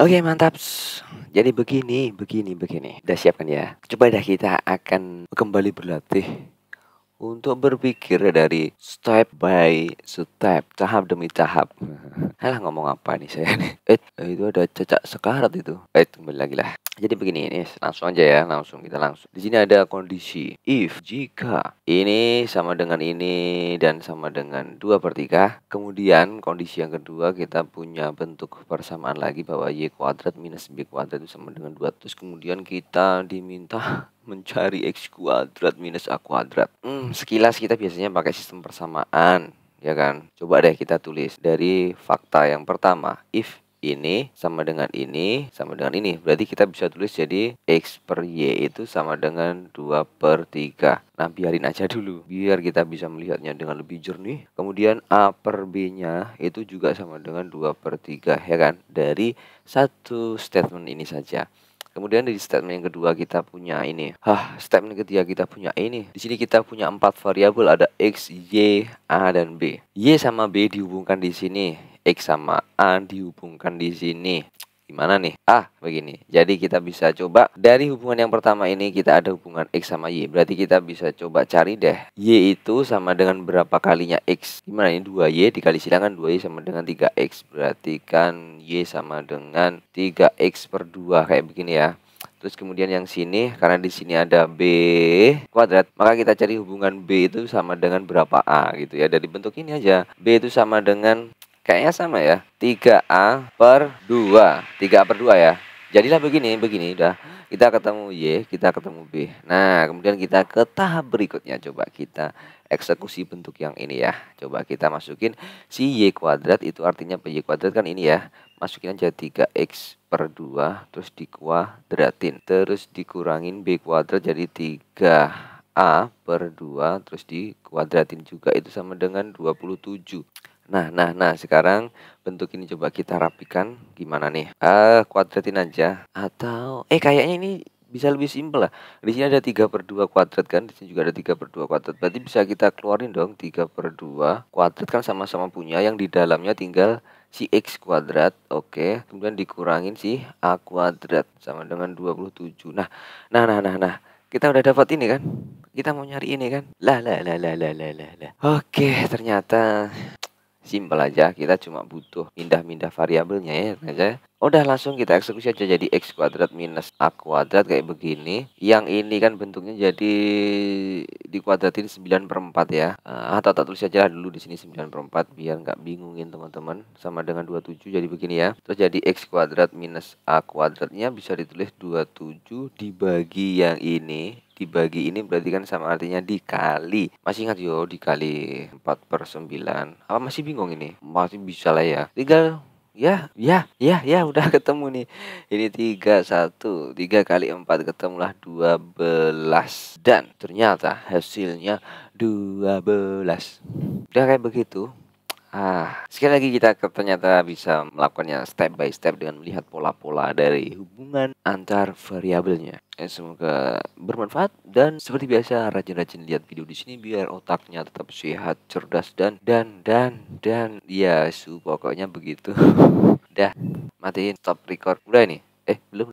Oke mantap. Jadi begini, begini, begini. Udah kan ya. Coba dah kita akan kembali berlatih untuk berpikir dari step by step, tahap demi tahap. Alah ngomong apa nih saya nih? Eh, itu ada cacak sekarat itu. Eh, kembali lagi lah. Jadi begini, ini langsung aja ya, langsung kita langsung. Di sini ada kondisi if jika ini sama dengan ini dan sama dengan dua per 3. Kemudian kondisi yang kedua kita punya bentuk persamaan lagi bahwa y kuadrat minus b kuadrat itu sama dengan dua Terus kemudian kita diminta mencari x kuadrat minus a kuadrat. Hmm, sekilas kita biasanya pakai sistem persamaan, ya kan? Coba deh kita tulis dari fakta yang pertama. If ini sama dengan ini sama dengan ini berarti kita bisa tulis jadi X per Y itu sama dengan 2 per 3 nah biarin aja dulu biar kita bisa melihatnya dengan lebih jernih kemudian A per B nya itu juga sama dengan 2 per 3 ya kan dari satu statement ini saja Kemudian di statement yang kedua kita punya ini. Hah, statement ketiga kita punya ini. Di sini kita punya empat variabel ada x, y, a dan b. Y sama b dihubungkan di sini. X sama A dihubungkan di sini. Gimana nih? Ah, begini. Jadi kita bisa coba dari hubungan yang pertama ini kita ada hubungan X sama Y. Berarti kita bisa coba cari deh. Y itu sama dengan berapa kalinya X. Gimana ini 2Y dikali silangan 2Y sama dengan 3X. Berarti kan Y sama dengan 3X per 2. Kayak begini ya. Terus kemudian yang sini karena di sini ada B kuadrat, maka kita cari hubungan B itu sama dengan berapa A gitu ya. Dari bentuk ini aja. B itu sama dengan kayaknya sama ya 3A per 2 3A per 2 ya jadilah begini begini udah kita ketemu Y kita ketemu B nah kemudian kita ke tahap berikutnya coba kita eksekusi bentuk yang ini ya coba kita masukin si Y kuadrat itu artinya y kuadrat kan ini ya masukin aja 3X per 2 terus dikuadratin terus dikurangin B kuadrat jadi 3 A per 2 terus dikuadratin juga itu sama dengan 27 Nah, nah, nah, sekarang bentuk ini coba kita rapikan. Gimana nih? Eh, uh, kuadratin aja. Atau, eh kayaknya ini bisa lebih simpel lah. Di sini ada tiga per dua kuadrat kan, di sini juga ada tiga per dua kuadrat. Berarti bisa kita keluarin dong tiga per dua kuadrat kan sama-sama punya yang di dalamnya tinggal si X kuadrat, oke. Okay. Kemudian dikurangin si A kuadrat sama dengan dua puluh tujuh Nah, nah, nah, nah, nah. Kita udah dapat ini kan? Kita mau nyari ini kan? Lah, lah, lah, lah, lah, lah, lah. Oke, okay, ternyata Simple aja, kita cuma butuh pindah-pindah variabelnya ya aja. Udah langsung kita eksekusi aja jadi x kuadrat minus a kuadrat kayak begini. Yang ini kan bentuknya jadi dikuadratin 9 per 4 ya. Eh, atau tak tulis aja dulu di sini 9 per 4 biar nggak bingungin teman-teman. Sama dengan 27 jadi begini ya. Terus jadi x kuadrat minus a kuadratnya bisa ditulis 27 dibagi yang ini dibagi ini berarti kan sama artinya dikali masih ingat yo dikali 4 per 9 apa masih bingung ini masih bisa lah ya tinggal ya ya ya ya udah ketemu nih ini tiga satu tiga kali empat ketemulah dua belas dan ternyata hasilnya dua belas udah kayak begitu Ah, sekali lagi kita ternyata bisa melakukannya step by step dengan melihat pola-pola dari hubungan antar variabelnya. Eh, semoga bermanfaat dan seperti biasa rajin-rajin lihat video di sini biar otaknya tetap sehat, cerdas dan dan dan dan ya su pokoknya begitu. Dah, matiin stop record. Udah nih. Eh, belum.